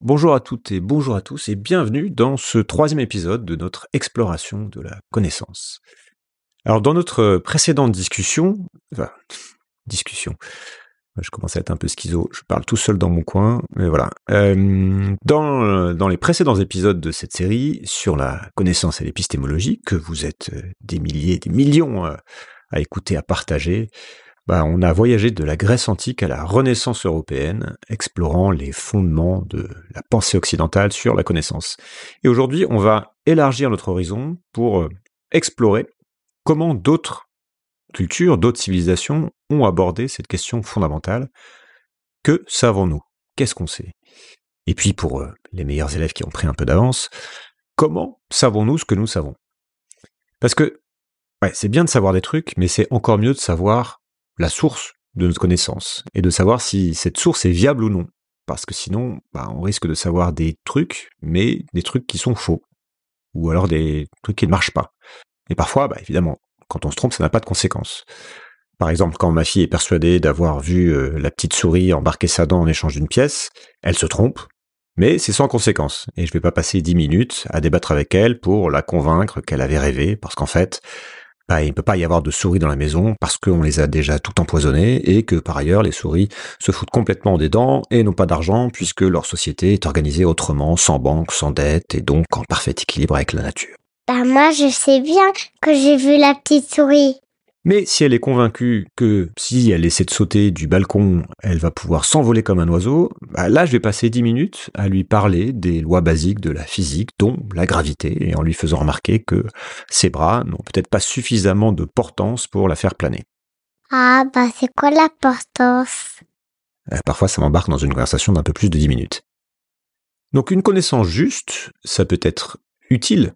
Bonjour à toutes et bonjour à tous et bienvenue dans ce troisième épisode de notre exploration de la connaissance. Alors dans notre précédente discussion, discussion, je commence à être un peu schizo, je parle tout seul dans mon coin, mais voilà. Euh, euh, dans, les précédents épisodes de cette série sur la connaissance et l'épistémologie, que vous êtes euh, des milliers, des millions à écouter, à partager, bah, on a voyagé de la Grèce antique à la Renaissance européenne, explorant les fondements de la pensée occidentale sur la connaissance. Et aujourd'hui, on va élargir notre horizon pour euh, explorer comment d'autres cultures, d'autres civilisations ont abordé cette question fondamentale. Que savons-nous Qu'est-ce qu'on sait Et puis pour euh, les meilleurs élèves qui ont pris un peu d'avance, comment savons-nous ce que nous savons Parce que c'est bien de savoir des trucs, mais c'est encore mieux de savoir la source de notre connaissance et de savoir si cette source est viable ou non. Parce que sinon, bah, on risque de savoir des trucs, mais des trucs qui sont faux. Ou alors des trucs qui ne marchent pas. Et parfois, bah, évidemment, quand on se trompe, ça n'a pas de conséquences. Par exemple, quand ma fille est persuadée d'avoir vu euh, la petite souris embarquer sa dent en échange d'une pièce, elle se trompe, mais c'est sans conséquence. Et je ne vais pas passer dix minutes à débattre avec elle pour la convaincre qu'elle avait rêvé, parce qu'en fait, il ne peut pas y avoir de souris dans la maison parce qu'on les a déjà tout empoisonnées et que par ailleurs les souris se foutent complètement des dents et n'ont pas d'argent puisque leur société est organisée autrement, sans banque, sans dette et donc en parfait équilibre avec la nature. Bah moi je sais bien que j'ai vu la petite souris. Mais si elle est convaincue que si elle essaie de sauter du balcon, elle va pouvoir s'envoler comme un oiseau, bah là je vais passer 10 minutes à lui parler des lois basiques de la physique, dont la gravité, et en lui faisant remarquer que ses bras n'ont peut-être pas suffisamment de portance pour la faire planer. Ah bah c'est quoi la portance euh, Parfois ça m'embarque dans une conversation d'un peu plus de 10 minutes. Donc une connaissance juste, ça peut être utile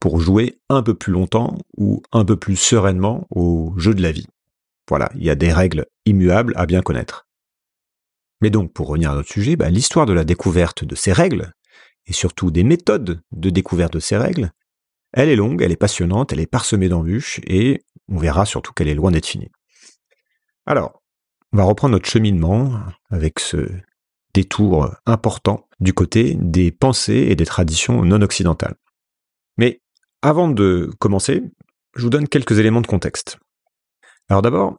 pour jouer un peu plus longtemps ou un peu plus sereinement au jeu de la vie. Voilà, il y a des règles immuables à bien connaître. Mais donc, pour revenir à notre sujet, bah, l'histoire de la découverte de ces règles, et surtout des méthodes de découverte de ces règles, elle est longue, elle est passionnante, elle est parsemée d'embûches, et on verra surtout qu'elle est loin d'être finie. Alors, on va reprendre notre cheminement avec ce détour important du côté des pensées et des traditions non occidentales. Mais avant de commencer, je vous donne quelques éléments de contexte. Alors d'abord,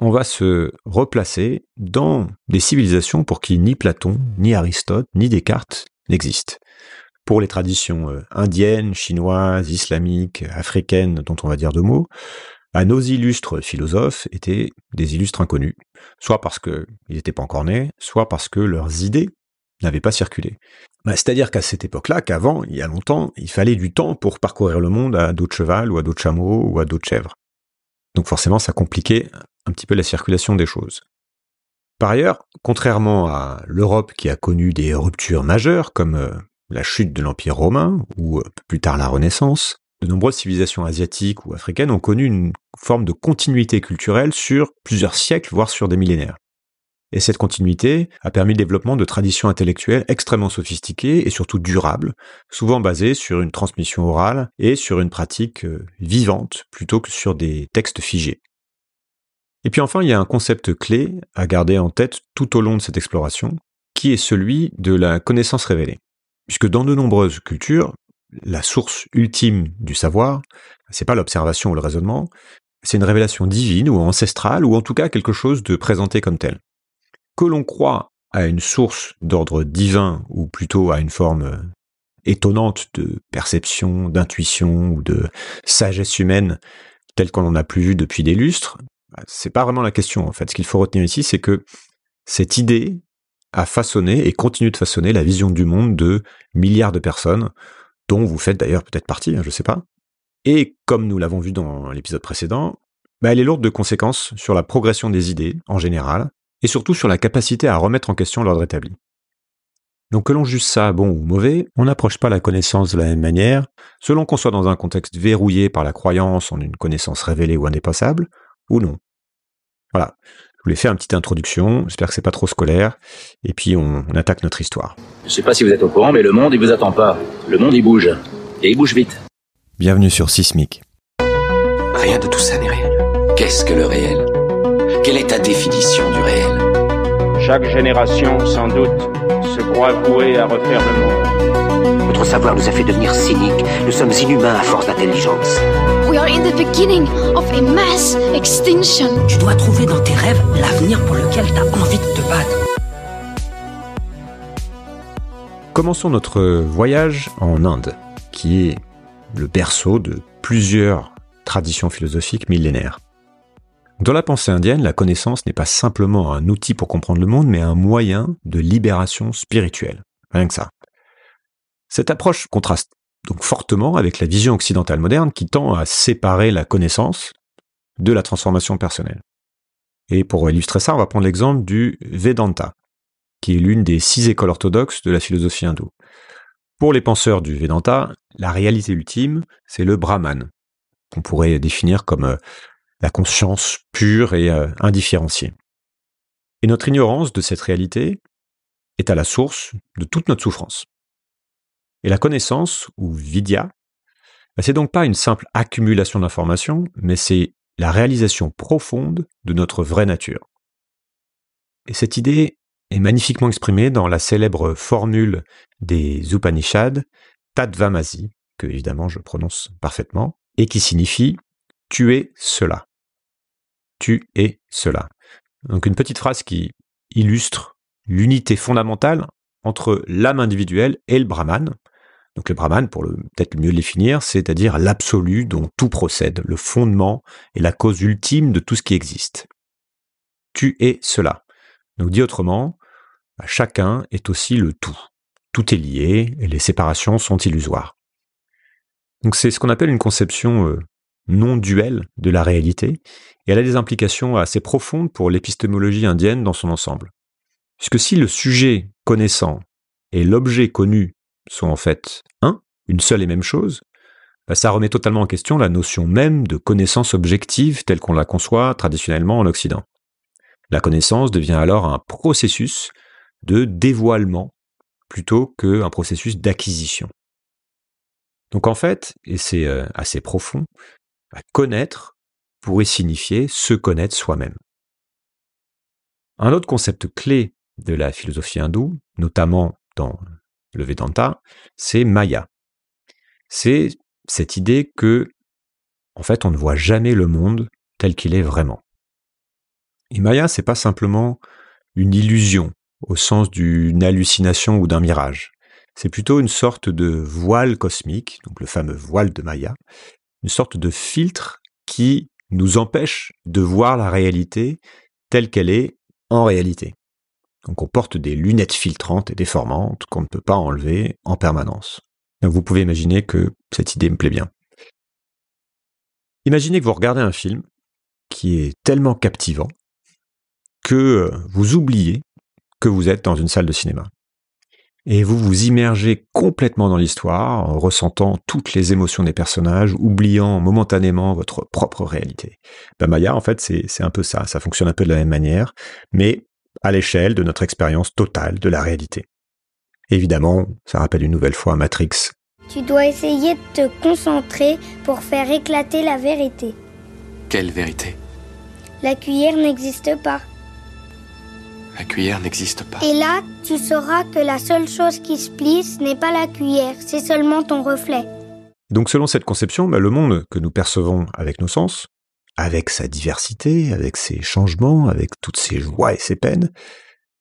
on va se replacer dans des civilisations pour qui ni Platon, ni Aristote, ni Descartes n'existent. Pour les traditions euh, indiennes, chinoises, islamiques, africaines, dont on va dire deux mots, à nos illustres philosophes étaient des illustres inconnus, soit parce qu'ils n'étaient pas encore nés, soit parce que leurs idées n'avait pas circulé. Bah, c'est-à-dire qu'à cette époque-là, qu'avant, il y a longtemps, il fallait du temps pour parcourir le monde à d'autres de ou à d'autres chameaux ou à d'autres chèvres. Donc forcément, ça compliquait un petit peu la circulation des choses. Par ailleurs, contrairement à l'Europe qui a connu des ruptures majeures comme euh, la chute de l'Empire romain ou euh, plus tard la Renaissance, de nombreuses civilisations asiatiques ou africaines ont connu une forme de continuité culturelle sur plusieurs siècles, voire sur des millénaires. Et cette continuité a permis le développement de traditions intellectuelles extrêmement sophistiquées et surtout durables, souvent basées sur une transmission orale et sur une pratique euh, vivante plutôt que sur des textes figés. Et puis enfin, il y a un concept clé à garder en tête tout au long de cette exploration, qui est celui de la connaissance révélée. Puisque dans de nombreuses cultures, la source ultime du savoir, c'est pas l'observation ou le raisonnement, c'est une révélation divine ou ancestrale, ou en tout cas quelque chose de présenté comme tel que l'on croit à une source d'ordre divin ou plutôt à une forme euh, étonnante de perception, d'intuition ou de sagesse humaine telle qu'on n'en a plus vu depuis des lustres, bah, c'est pas vraiment la question en fait. Ce qu'il faut retenir ici, c'est que cette idée a façonné et continue de façonner la vision du monde de milliards de personnes, dont vous faites d'ailleurs peut-être partie, hein, je sais pas. Et comme nous l'avons vu dans l'épisode précédent, bah, elle est lourde de conséquences sur la progression des idées en général, et surtout sur la capacité à remettre en question l'ordre établi. Donc que l'on juge ça bon ou mauvais, on n'approche pas la connaissance de la même manière, selon qu'on soit dans un contexte verrouillé par la croyance en une connaissance révélée ou indépassable, ou non. Voilà, je voulais faire une petite introduction, j'espère que c'est pas trop scolaire, et puis on, attaque notre histoire. Je sais pas si vous êtes au courant, mais le monde il vous attend pas. Le monde il bouge, et il bouge vite. Bienvenue sur Sismic. Rien de tout ça n'est réel. Qu'est-ce que le réel quelle est ta définition du réel Chaque génération, sans doute, se croit vouée à refaire le monde. Notre savoir nous a fait devenir cyniques. Nous sommes inhumains à force d'intelligence. We are in the beginning of a mass extinction. Tu dois trouver dans tes rêves l'avenir pour lequel tu as envie de te battre. Commençons notre voyage en Inde, qui est le berceau de plusieurs traditions philosophiques millénaires. Dans la pensée indienne, la connaissance n'est pas simplement un outil pour comprendre le monde, mais un moyen de libération spirituelle. Rien que ça. Cette approche contraste donc fortement avec la vision occidentale moderne qui tend à séparer la connaissance de la transformation personnelle. Et pour illustrer ça, on va prendre l'exemple du Vedanta, qui est l'une des six écoles orthodoxes de la philosophie hindoue. Pour les penseurs du Vedanta, la réalité ultime, c'est le Brahman, qu'on pourrait définir comme euh, la conscience pure et euh, indifférenciée. Et notre ignorance de cette réalité est à la source de toute notre souffrance. Et la connaissance, ou vidya, bah, c'est donc pas une simple accumulation d'informations, mais c'est la réalisation profonde de notre vraie nature. Et cette idée est magnifiquement exprimée dans la célèbre formule des Upanishads, Tadvamasi, que évidemment je prononce parfaitement, et qui signifie tuer cela tu es cela. Donc une petite phrase qui illustre l'unité fondamentale entre l'âme individuelle et le brahman. Donc le brahman, pour peut-être mieux le définir, c'est-à-dire l'absolu dont tout procède, le fondement et la cause ultime de tout ce qui existe. Tu es cela. Donc dit autrement, chacun est aussi le tout. Tout est lié et les séparations sont illusoires. Donc c'est ce qu'on appelle une conception euh, non-duel de la réalité, et elle a des implications assez profondes pour l'épistémologie indienne dans son ensemble. Puisque si le sujet connaissant et l'objet connu sont en fait un, une seule et même chose, bah, ça remet totalement en question la notion même de connaissance objective telle qu'on la conçoit traditionnellement en Occident. La connaissance devient alors un processus de dévoilement plutôt qu'un processus d'acquisition. Donc en fait, et c'est euh, assez profond, connaître pourrait signifier se connaître soi-même. Un autre concept clé de la philosophie hindoue, notamment dans le Vedanta, c'est Maya. C'est cette idée que, en fait, on ne voit jamais le monde tel qu'il est vraiment. Et Maya, c'est pas simplement une illusion au sens d'une hallucination ou d'un mirage. C'est plutôt une sorte de voile cosmique, donc le fameux voile de Maya, une sorte de filtre qui nous empêche de voir la réalité telle qu'elle est en réalité. Donc on porte des lunettes filtrantes et déformantes qu'on ne peut pas enlever en permanence. Donc vous pouvez imaginer que cette idée me plaît bien. Imaginez que vous regardez un film qui est tellement captivant que euh, vous oubliez que vous êtes dans une salle de cinéma et vous vous immergez complètement dans l'histoire ressentant toutes les émotions des personnages, oubliant momentanément votre propre réalité. Ben Maya, en fait, c'est un peu ça, ça fonctionne un peu de la même manière, mais à l'échelle de notre expérience totale de la réalité. Évidemment, ça rappelle une nouvelle fois Matrix. Tu dois essayer de te concentrer pour faire éclater la vérité. Quelle vérité La cuillère n'existe pas. La cuillère n'existe pas. Et là, tu sauras que la seule chose qui se plisse n'est pas la cuillère, c'est seulement ton reflet. Donc selon cette conception, bah, le monde que nous percevons avec nos sens, avec sa diversité, avec ses changements, avec toutes ses joies et ses peines,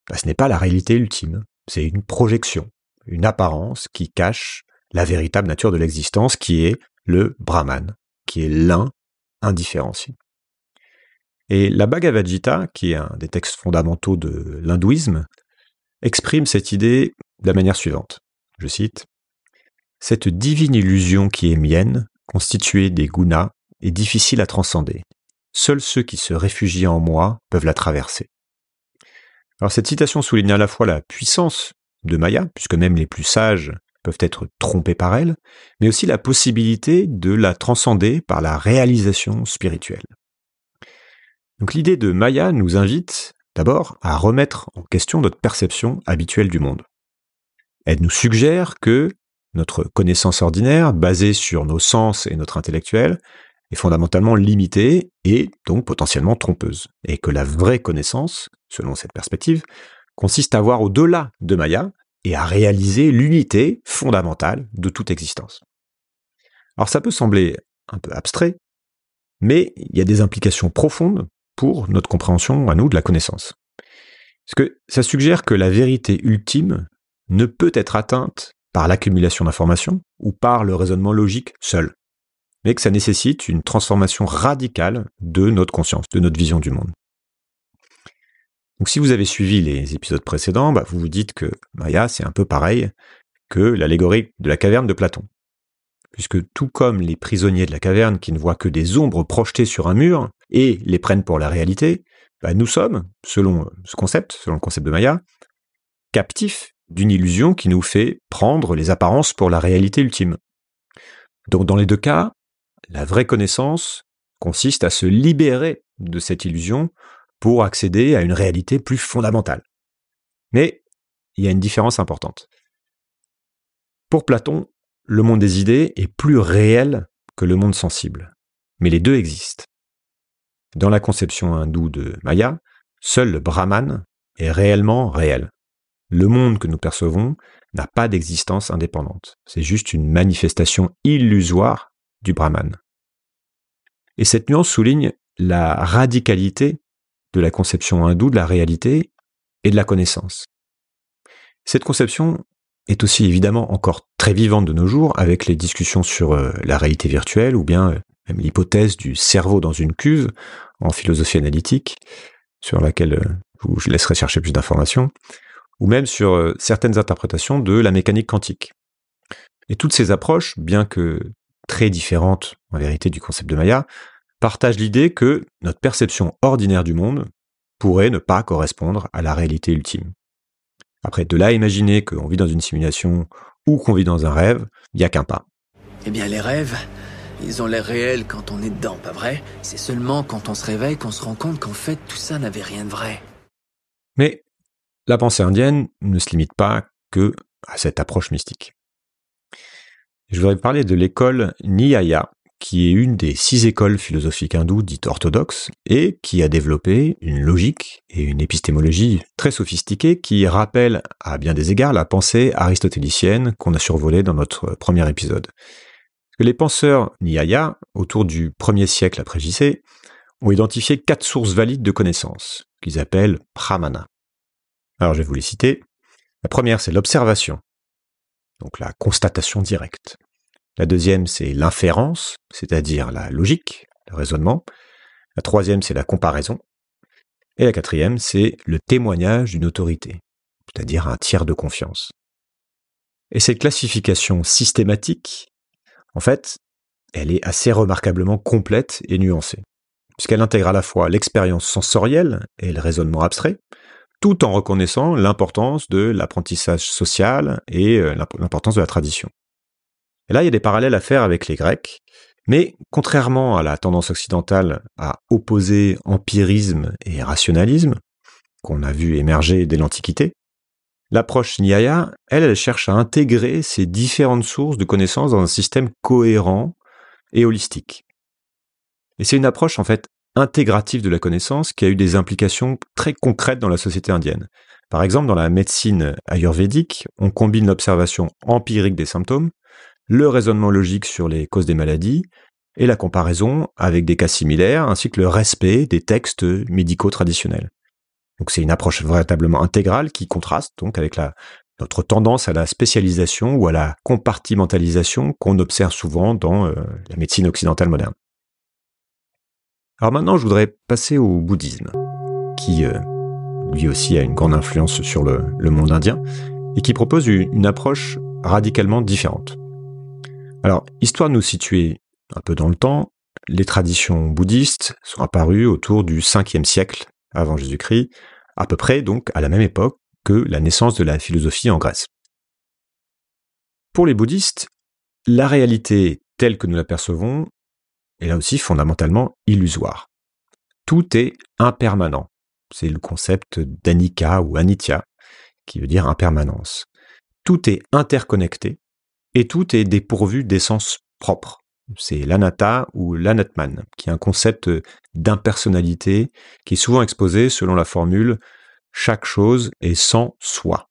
bah, ce n'est pas la réalité ultime, c'est une projection, une apparence qui cache la véritable nature de l'existence qui est le Brahman, qui est l'un indifférencié. Et la Bhagavad Gita, qui est un des textes fondamentaux de l'hindouisme, exprime cette idée de la manière suivante. Je cite Cette divine illusion qui est mienne, constituée des gunas, est difficile à transcender. Seuls ceux qui se réfugient en moi peuvent la traverser. Alors cette citation souligne à la fois la puissance de Maya, puisque même les plus sages peuvent être trompés par elle, mais aussi la possibilité de la transcender par la réalisation spirituelle. Donc l'idée de Maya nous invite d'abord à remettre en question notre perception habituelle du monde. Elle nous suggère que notre connaissance ordinaire, basée sur nos sens et notre intellectuel, est fondamentalement limitée et donc potentiellement trompeuse, et que la vraie connaissance, selon cette perspective, consiste à voir au-delà de Maya et à réaliser l'unité fondamentale de toute existence. Alors ça peut sembler un peu abstrait, mais il y a des implications profondes pour notre compréhension à nous de la connaissance. Parce que ça suggère que la vérité ultime ne peut être atteinte par l'accumulation d'informations ou par le raisonnement logique seul, mais que ça nécessite une transformation radicale de notre conscience, de notre vision du monde. Donc si vous avez suivi les épisodes précédents, bah, vous vous dites que Maya, c'est un peu pareil que l'allégorie de la caverne de Platon. Puisque tout comme les prisonniers de la caverne qui ne voient que des ombres projetées sur un mur, et les prennent pour la réalité, bah, nous sommes, selon euh, ce concept, selon le concept de Maya, captifs d'une illusion qui nous fait prendre les apparences pour la réalité ultime. Donc dans les deux cas, la vraie connaissance consiste à se libérer de cette illusion pour accéder à une réalité plus fondamentale. Mais il y a une différence importante. Pour Platon, le monde des idées est plus réel que le monde sensible, mais les deux existent. Dans la conception hindoue de Maya, seul le Brahman est réellement réel. Le monde que nous percevons n'a pas d'existence indépendante. C'est juste une manifestation illusoire du Brahman. Et cette nuance souligne la radicalité de la conception hindoue de la réalité et de la connaissance. Cette conception est aussi évidemment encore très vivante de nos jours avec les discussions sur euh, la réalité virtuelle ou bien euh, même l'hypothèse du cerveau dans une cuve en philosophie analytique, sur laquelle euh, je laisserai chercher plus d'informations, ou même sur euh, certaines interprétations de la mécanique quantique. Et toutes ces approches, bien que très différentes en vérité du concept de Maya, partagent l'idée que notre perception ordinaire du monde pourrait ne pas correspondre à la réalité ultime. Après, de là à imaginer qu'on vit dans une simulation ou qu'on vit dans un rêve, il n'y a qu'un pas. Eh bien, les rêves, ils ont l'air réels quand on est dedans, pas vrai C'est seulement quand on se réveille qu'on se rend compte qu'en fait tout ça n'avait rien de vrai. Mais la pensée indienne ne se limite pas que à cette approche mystique. Je voudrais parler de l'école Nyaya, qui est une des six écoles philosophiques hindoues dites orthodoxes et qui a développé une logique et une épistémologie très sophistiquées qui rappellent à bien des égards la pensée aristotélicienne qu'on a survolée dans notre premier épisode que les penseurs Nyaya, autour du 1er siècle après JC, ont identifié quatre sources valides de connaissances, qu'ils appellent pramana. Alors je vais vous les citer. La première, c'est l'observation, donc la constatation directe. La deuxième, c'est l'inférence, c'est-à-dire la logique, le raisonnement. La troisième, c'est la comparaison. Et la quatrième, c'est le témoignage d'une autorité, c'est-à-dire un tiers de confiance. Et cette classification systématique en fait, elle est assez remarquablement complète et nuancée, puisqu'elle intègre à la fois l'expérience sensorielle et le raisonnement abstrait, tout en reconnaissant l'importance de l'apprentissage social et euh, l'importance de la tradition. Et là, il y a des parallèles à faire avec les Grecs, mais contrairement à la tendance occidentale à opposer empirisme et rationalisme, qu'on a vu émerger dès l'Antiquité, L'approche Nyaya, elle, elle cherche à intégrer ces différentes sources de connaissances dans un système cohérent et holistique. Et c'est une approche en fait intégrative de la connaissance qui a eu des implications très concrètes dans la société indienne. Par exemple, dans la médecine ayurvédique, on combine l'observation empirique des symptômes, le raisonnement logique sur les causes des maladies et la comparaison avec des cas similaires, ainsi que le respect des textes médicaux traditionnels. Donc c'est une approche véritablement intégrale qui contraste donc avec la, notre tendance à la spécialisation ou à la compartimentalisation qu'on observe souvent dans euh, la médecine occidentale moderne. Alors maintenant, je voudrais passer au bouddhisme, qui euh, lui aussi a une grande influence sur le, monde indien et qui propose une, une approche radicalement différente. Alors, histoire de nous situer un peu dans le temps, les traditions bouddhistes sont apparues autour du 5e siècle avant Jésus-Christ, à peu près donc à la même époque que la naissance de la philosophie en Grèce. Pour les bouddhistes, la réalité telle que nous la percevons est là aussi fondamentalement illusoire. Tout est impermanent. C'est le concept d'anika ou anitya, qui veut dire impermanence. Tout est interconnecté et tout est dépourvu d'essence propre c'est l'anatta ou l'anatman, qui est un concept euh, d'impersonnalité qui est souvent exposé selon la formule chaque chose est sans soi.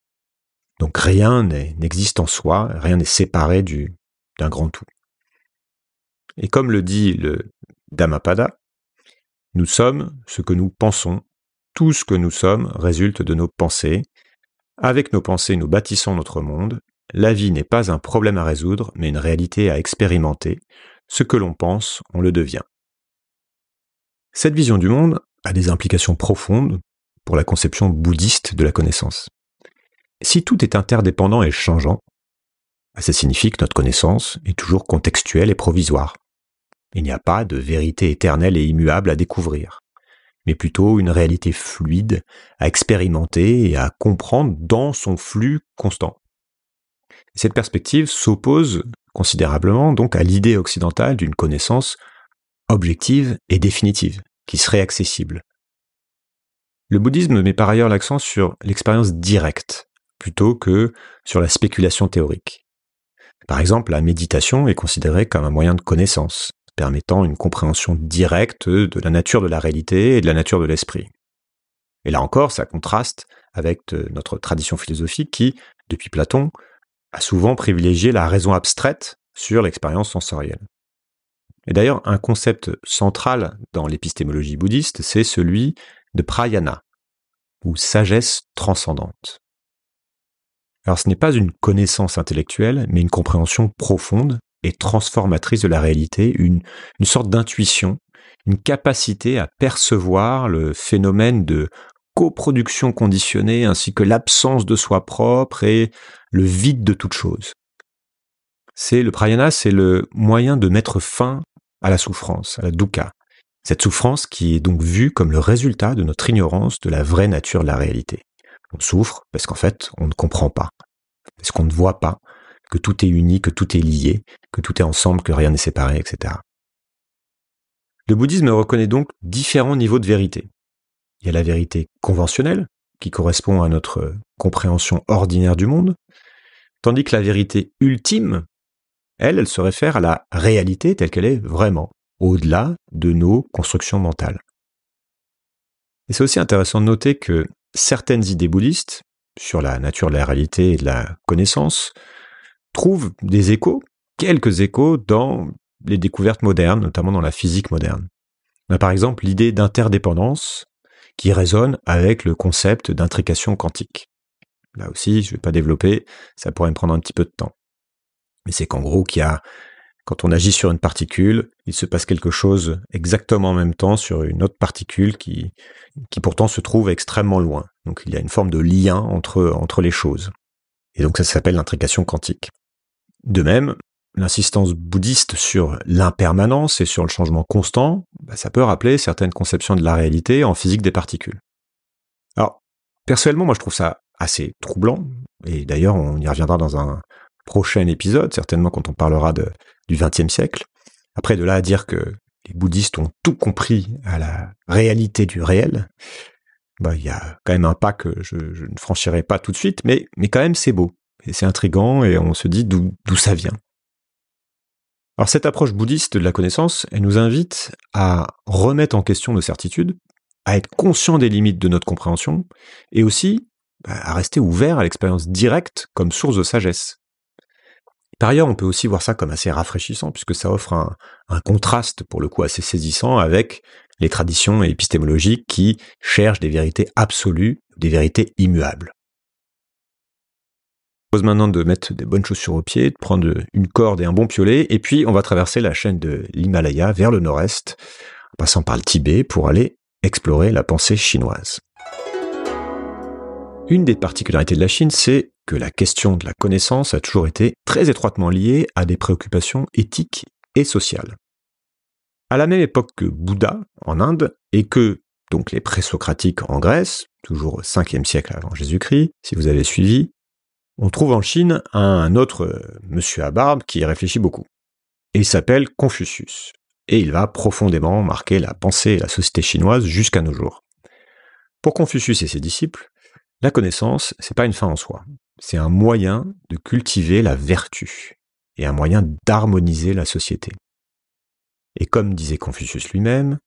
Donc rien n'existe en soi, rien n'est séparé du, d'un grand tout. Et comme le dit le Dhammapada, nous sommes ce que nous pensons, tout ce que nous sommes résulte de nos pensées, avec nos pensées nous bâtissons notre monde, la vie n'est pas un problème à résoudre, mais une réalité à expérimenter. Ce que l'on pense, on le devient. Cette vision du monde a des implications profondes pour la conception bouddhiste de la connaissance. Si tout est interdépendant et changeant, ça signifie que notre connaissance est toujours contextuelle et provisoire. Il n'y a pas de vérité éternelle et immuable à découvrir, mais plutôt une réalité fluide à expérimenter et à comprendre dans son flux constant. Cette perspective s'oppose considérablement donc à l'idée occidentale d'une connaissance objective et définitive, qui serait accessible. Le bouddhisme met par ailleurs l'accent sur l'expérience directe, plutôt que sur la spéculation théorique. Par exemple, la méditation est considérée comme un moyen de connaissance, permettant une compréhension directe de la nature de la réalité et de la nature de l'esprit. Et là encore, ça contraste avec euh, notre tradition philosophique qui, depuis Platon, a souvent privilégié la raison abstraite sur l'expérience sensorielle. Et d'ailleurs, un concept central dans l'épistémologie bouddhiste, c'est celui de prayana, ou sagesse transcendante. Alors ce n'est pas une connaissance intellectuelle, mais une compréhension profonde et transformatrice de la réalité, une, une sorte d'intuition, une capacité à percevoir le phénomène de coproduction conditionnée ainsi que l'absence de soi propre et le vide de toute chose. C'est le prayana, c'est le moyen de mettre fin à la souffrance, à la dukkha. Cette souffrance qui est donc vue comme le résultat de notre ignorance de la vraie nature de la réalité. On souffre parce qu'en fait, on ne comprend pas, parce qu'on ne voit pas que tout est uni, que tout est lié, que tout est ensemble, que rien n'est séparé, etc. Le bouddhisme reconnaît donc différents niveaux de vérité. Il y a la vérité conventionnelle, qui correspond à notre compréhension ordinaire du monde, tandis que la vérité ultime, elle, elle se réfère à la réalité telle qu'elle est vraiment, au-delà de nos constructions mentales. Et c'est aussi intéressant de noter que certaines idées bouddhistes, sur la nature de la réalité et de la connaissance, trouvent des échos, quelques échos, dans les découvertes modernes, notamment dans la physique moderne. On bah, a par exemple l'idée d'interdépendance qui résonne avec le concept d'intrication quantique. Là aussi, je ne vais pas développer, ça pourrait me prendre un petit peu de temps. Mais c'est qu'en gros, qu'il y a, quand on agit sur une particule, il se passe quelque chose exactement en même temps sur une autre particule qui, qui pourtant se trouve extrêmement loin. Donc il y a une forme de lien entre, entre les choses. Et donc ça s'appelle l'intrication quantique. De même, l'insistance bouddhiste sur l'impermanence et sur le changement constant, bah, ça peut rappeler certaines conceptions de la réalité en physique des particules. Alors, personnellement, moi je trouve ça assez troublant, et d'ailleurs on y reviendra dans un prochain épisode, certainement quand on parlera de, du XXe siècle. Après, de là à dire que les bouddhistes ont tout compris à la réalité du réel, bah, il y a quand même un pas que je, ne franchirai pas tout de suite, mais, mais quand même c'est beau, et c'est intrigant, et on se dit d'où ça vient. Alors cette approche bouddhiste de la connaissance, elle nous invite à remettre en question nos certitudes, à être conscient des limites de notre compréhension, et aussi bah, à rester ouvert à l'expérience directe comme source de sagesse. Par ailleurs, on peut aussi voir ça comme assez rafraîchissant, puisque ça offre un, un contraste, pour le coup, assez saisissant avec les traditions épistémologiques qui cherchent des vérités absolues, des vérités immuables propose maintenant de mettre des bonnes chaussures aux pieds, de prendre une corde et un bon piolet, et puis on va traverser la chaîne de l'Himalaya vers le nord-est, en passant par le Tibet pour aller explorer la pensée chinoise. Une des particularités de la Chine, c'est que la question de la connaissance a toujours été très étroitement liée à des préoccupations éthiques et sociales. À la même époque que Bouddha en Inde et que donc les présocratiques en Grèce, toujours au 5e siècle avant Jésus-Christ, si vous avez suivi, on trouve en Chine un autre euh, monsieur à barbe qui réfléchit beaucoup. Il s'appelle Confucius, et il va profondément marquer la pensée et la société chinoise jusqu'à nos jours. Pour Confucius et ses disciples, la connaissance, c'est pas une fin en soi, c'est un moyen de cultiver la vertu et un moyen d'harmoniser la société. Et comme disait Confucius lui-même,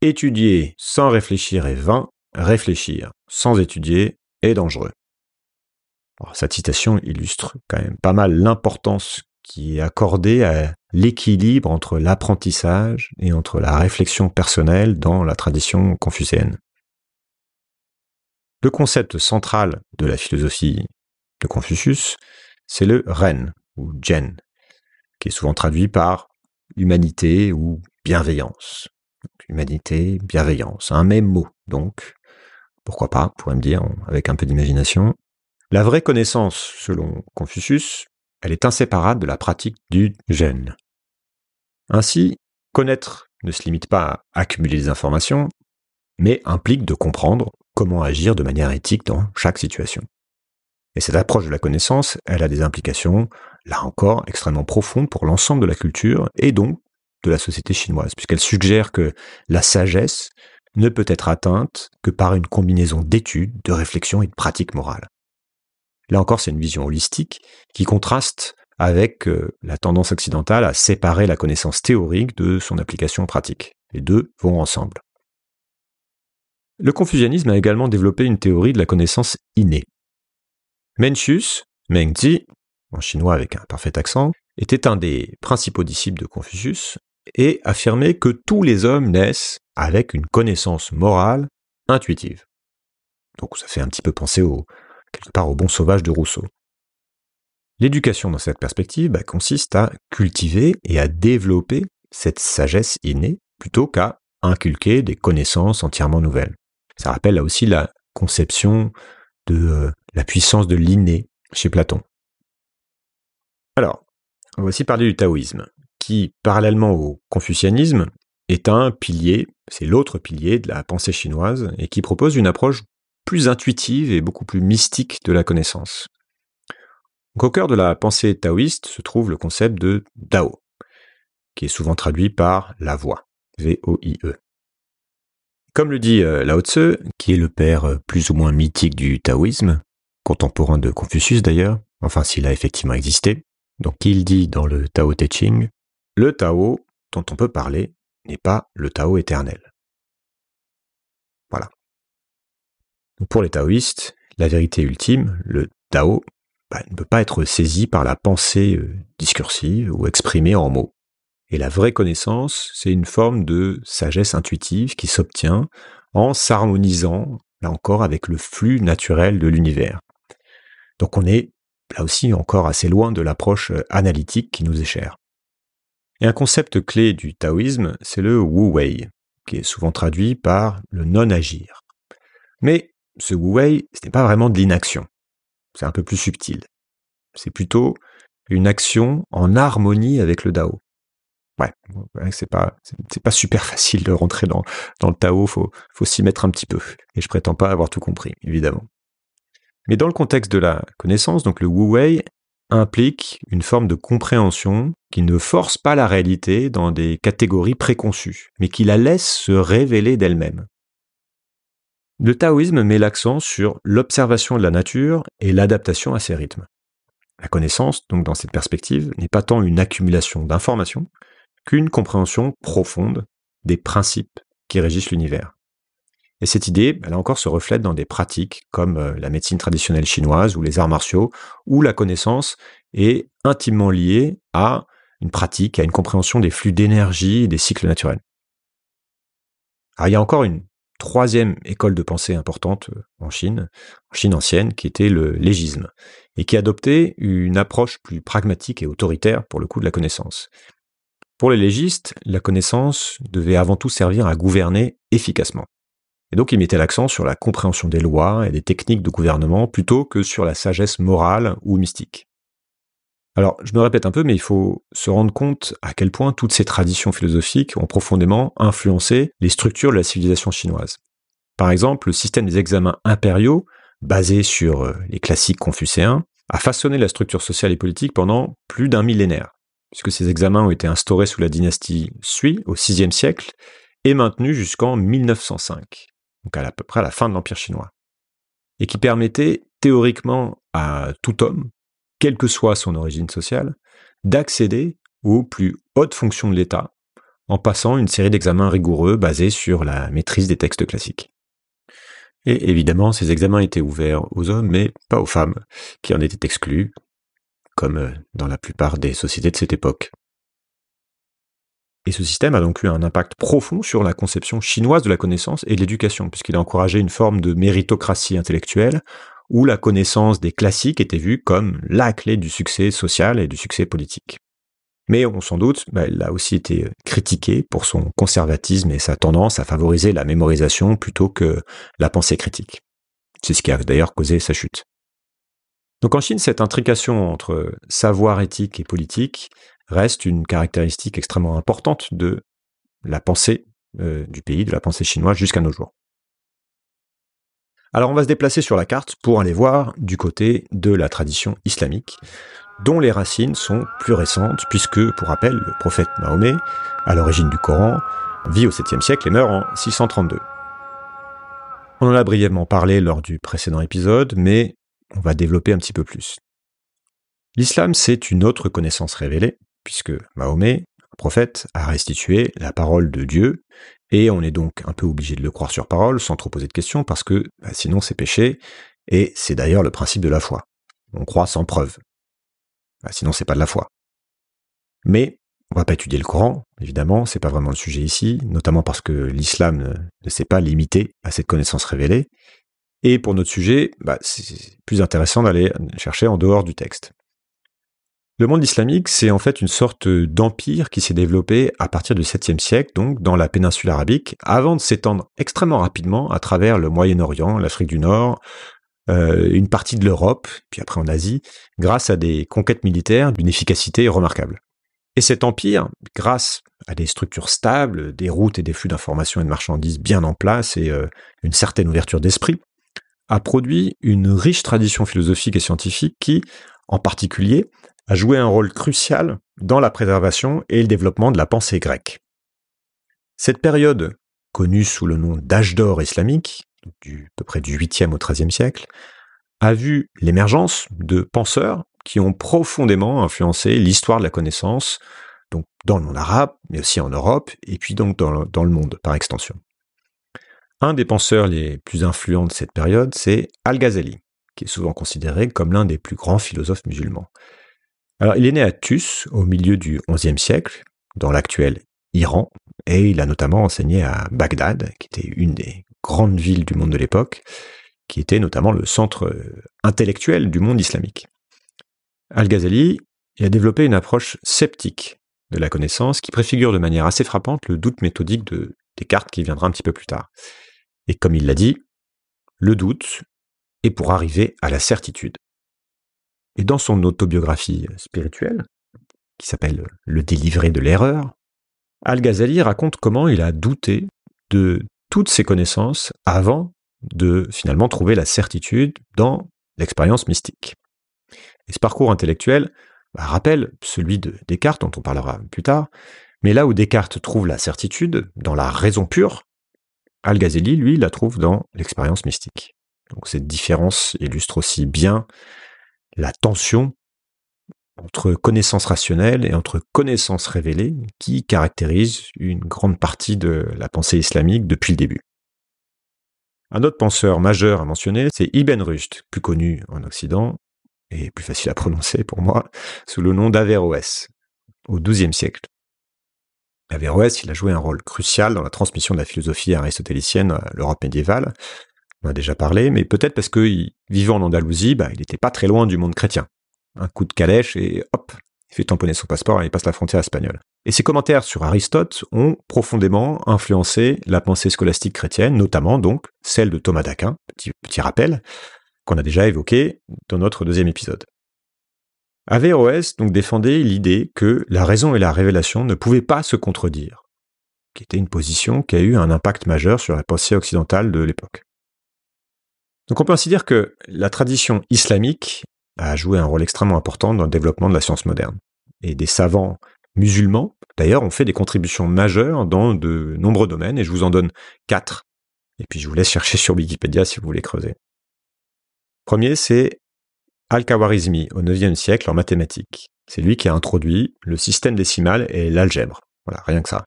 étudier sans réfléchir est vain, réfléchir sans étudier est dangereux cette citation illustre quand même pas mal l'importance qui est accordée à l'équilibre entre l'apprentissage et entre la réflexion personnelle dans la tradition confucéenne. Le concept central de la philosophie de Confucius, c'est le ren ou jen, qui est souvent traduit par humanité ou bienveillance. humanité, bienveillance, un même mot donc. Pourquoi pas, pourrait me dire, avec un peu d'imagination. La vraie connaissance, selon Confucius, elle est inséparable de la pratique du gène. Ainsi, connaître ne se limite pas à accumuler des informations, mais implique de comprendre comment agir de manière éthique dans chaque situation. Et cette approche de la connaissance, elle a des implications, là encore, extrêmement profondes pour l'ensemble de la culture et donc de la société chinoise, puisqu'elle suggère que la sagesse ne peut être atteinte que par une combinaison d'études, de réflexions et de pratiques morales. Là encore, c'est une vision holistique qui contraste avec euh, la tendance occidentale à séparer la connaissance théorique de son application pratique. Les deux vont ensemble. Le confucianisme a également développé une théorie de la connaissance innée. Mencius, Mengzi, en chinois avec un parfait accent, était un des principaux disciples de Confucius et affirmait que tous les hommes naissent avec une connaissance morale intuitive. Donc ça fait un petit peu penser au, quelque part au bon sauvage de Rousseau. L'éducation dans cette perspective bah, consiste à cultiver et à développer cette sagesse innée plutôt qu'à inculquer des connaissances entièrement nouvelles. Ça rappelle là aussi la conception de euh, la puissance de l'inné chez Platon. Alors, on va aussi parler du taoïsme, qui, parallèlement au confucianisme, est un pilier, c'est l'autre pilier de la pensée chinoise, et qui propose une approche plus intuitive et beaucoup plus mystique de la connaissance. au cœur de la pensée taoïste se trouve le concept de Dao, qui est souvent traduit par la voix, V-O-I-E. Comme le dit euh, Lao Tzu, qui est le père euh, plus ou moins mythique du taoïsme, contemporain de Confucius d'ailleurs, enfin s'il a effectivement existé, donc il dit dans le Tao Te Ching, le Tao dont on peut parler n'est pas le Tao éternel. Voilà. Pour les taoïstes, la vérité ultime, le Tao, bah, ne peut pas être saisie par la pensée euh, discursive ou exprimée en mots. Et la vraie connaissance, c'est une forme de sagesse intuitive qui s'obtient en s'harmonisant, là encore, avec le flux naturel de l'univers. Donc on est là aussi encore assez loin de l'approche euh, analytique qui nous est chère. Et un concept clé du taoïsme, c'est le Wu Wei, qui est souvent traduit par le non-agir. Mais ce wu wei, ce n'est pas vraiment de l'inaction. C'est un peu plus subtil. C'est plutôt une action en harmonie avec le Dao. Ouais, c'est pas, pas super facile de rentrer dans, le Tao, faut, faut s'y mettre un petit peu. Et je prétends pas avoir tout compris, évidemment. Mais dans le contexte de la connaissance, donc le Wu Wei implique une forme de compréhension qui ne force pas la réalité dans des catégories préconçues, mais qui la laisse se révéler d'elle-même. Le taoïsme met l'accent sur l'observation de la nature et l'adaptation à ses rythmes. La connaissance, donc dans cette perspective, n'est pas tant une accumulation d'informations qu'une compréhension profonde des principes qui régissent l'univers. Et cette idée, elle encore, se reflète dans des pratiques comme euh, la médecine traditionnelle chinoise ou les arts martiaux, où la connaissance est intimement liée à une pratique, à une compréhension des flux d'énergie et des cycles naturels. Alors, il y a encore une troisième école de pensée importante euh, en Chine, en Chine ancienne, qui était le légisme, et qui adoptait une approche plus pragmatique et autoritaire pour le coup de la connaissance. Pour les légistes, la connaissance devait avant tout servir à gouverner efficacement. Et donc ils mettaient l'accent sur la compréhension des lois et des techniques de gouvernement plutôt que sur la sagesse morale ou mystique. Alors, je me répète un peu, mais il faut se rendre compte à quel point toutes ces traditions philosophiques ont profondément influencé les structures de la civilisation chinoise. Par exemple, le système des examens impériaux, basé sur euh, les classiques confucéens, a façonné la structure sociale et politique pendant plus d'un millénaire, puisque ces examens ont été instaurés sous la dynastie Sui au VIe siècle et maintenus jusqu'en 1905, donc à, peu près à la fin de l'Empire chinois, et qui permettait théoriquement à tout homme quelle que soit son origine sociale, d'accéder aux plus hautes fonctions de l'État en passant une série d'examens rigoureux basés sur la maîtrise des textes classiques. Et évidemment, ces examens étaient ouverts aux hommes, mais pas aux femmes, qui en étaient exclues, comme euh, dans la plupart des sociétés de cette époque. Et ce système a donc eu un impact profond sur la conception chinoise de la connaissance et de l'éducation, puisqu'il a encouragé une forme de méritocratie intellectuelle où la connaissance des classiques était vue comme la clé du succès social et du succès politique. Mais on s'en doute, bah, elle a aussi été euh, critiquée pour son conservatisme et sa tendance à favoriser la mémorisation plutôt que la pensée critique. C'est ce qui a d'ailleurs causé sa chute. Donc en Chine, cette intrication entre savoir éthique et politique reste une caractéristique extrêmement importante de la pensée euh, du pays, de la pensée chinoise jusqu'à nos jours. Alors on va se déplacer sur la carte pour aller voir du côté de la tradition islamique, dont les racines sont plus récentes, puisque, pour rappel, le prophète Mahomet, à l'origine du Coran, vit au 7e siècle et meurt en 632. On en a brièvement parlé lors du précédent épisode, mais on va développer un petit peu plus. L'islam, c'est une autre connaissance révélée, puisque Mahomet, prophète, a restitué la parole de Dieu et on est donc un peu obligé de le croire sur parole, sans trop poser de questions, parce que bah, sinon c'est péché, et c'est d'ailleurs le principe de la foi. On croit sans preuve. Bah, sinon c'est pas de la foi. Mais on va pas étudier le Coran, évidemment, c'est pas vraiment le sujet ici, notamment parce que l'islam ne, s'est pas limité à cette connaissance révélée. Et pour notre sujet, bah, c'est plus intéressant d'aller chercher en dehors du texte. Le monde islamique, c'est en fait une sorte d'empire qui s'est développé à partir du 7e siècle, donc dans la péninsule arabique, avant de s'étendre extrêmement rapidement à travers le Moyen-Orient, l'Afrique du Nord, euh, une partie de l'Europe, puis après en Asie, grâce à des conquêtes militaires d'une efficacité remarquable. Et cet empire, grâce à des structures stables, des routes et des flux d'informations et de marchandises bien en place et euh, une certaine ouverture d'esprit, a produit une riche tradition philosophique et scientifique qui, en particulier, a joué un rôle crucial dans la préservation et le développement de la pensée grecque. Cette période, connue sous le nom d'âge d'or islamique, du, à peu près du 8e au 13e siècle, a vu l'émergence de penseurs qui ont profondément influencé l'histoire de la connaissance, donc dans le monde arabe, mais aussi en Europe, et puis donc dans dans le monde par extension. Un des penseurs les plus influents de cette période, c'est Al-Ghazali, qui est souvent considéré comme l'un des plus grands philosophes musulmans. Alors, il est né à Tus, au milieu du XIe siècle, dans l'actuel Iran, et il a notamment enseigné à Bagdad, qui était une des grandes villes du monde de l'époque, qui était notamment le centre euh, intellectuel du monde islamique. Al-Ghazali a développé une approche sceptique de la connaissance qui préfigure de manière assez frappante le doute méthodique de Descartes qui viendra un petit peu plus tard. Et comme il l'a dit, le doute est pour arriver à la certitude. Et dans son autobiographie spirituelle, qui s'appelle Le délivré de l'erreur, Al-Ghazali raconte comment il a douté de toutes ses connaissances avant de finalement trouver la certitude dans l'expérience mystique. Et ce parcours intellectuel bah, rappelle celui de Descartes, dont on parlera plus tard, mais là où Descartes trouve la certitude, dans la raison pure, Al-Ghazali, lui, la trouve dans l'expérience mystique. Donc cette différence illustre aussi bien la tension entre connaissance rationnelle et entre connaissances révélées qui caractérise une grande partie de la pensée islamique depuis le début. Un autre penseur majeur à mentionner, c'est Ibn Rushd, plus connu en Occident et plus facile à prononcer pour moi, sous le nom d'Averroès, au XIIe siècle. Averroès, il a joué un rôle crucial dans la transmission de la philosophie aristotélicienne à l'Europe médiévale, on a déjà parlé, mais peut-être parce que vivant en Andalousie, bah, il n'était pas très loin du monde chrétien. Un coup de calèche et hop, il fait tamponner son passeport et il passe la frontière espagnole. Et ses commentaires sur Aristote ont profondément influencé la pensée scolastique chrétienne, notamment donc celle de Thomas d'Aquin, petit, rappel qu'on a déjà évoqué dans notre deuxième épisode. Averroès donc défendait l'idée que la raison et la révélation ne pouvaient pas se contredire, qui était une position qui a eu un impact majeur sur la pensée occidentale de l'époque on peut ainsi dire que la tradition islamique a joué un rôle extrêmement important dans le développement de la science moderne. Et des savants musulmans, d'ailleurs, ont fait des contributions majeures dans de nombreux domaines, et je vous en donne quatre. Et puis je vous laisse chercher sur Wikipédia si vous voulez creuser. Premier, c'est Al-Khawarizmi, au IXe siècle, en mathématiques. C'est lui qui a introduit le système décimal et l'algèbre. Voilà, rien que ça.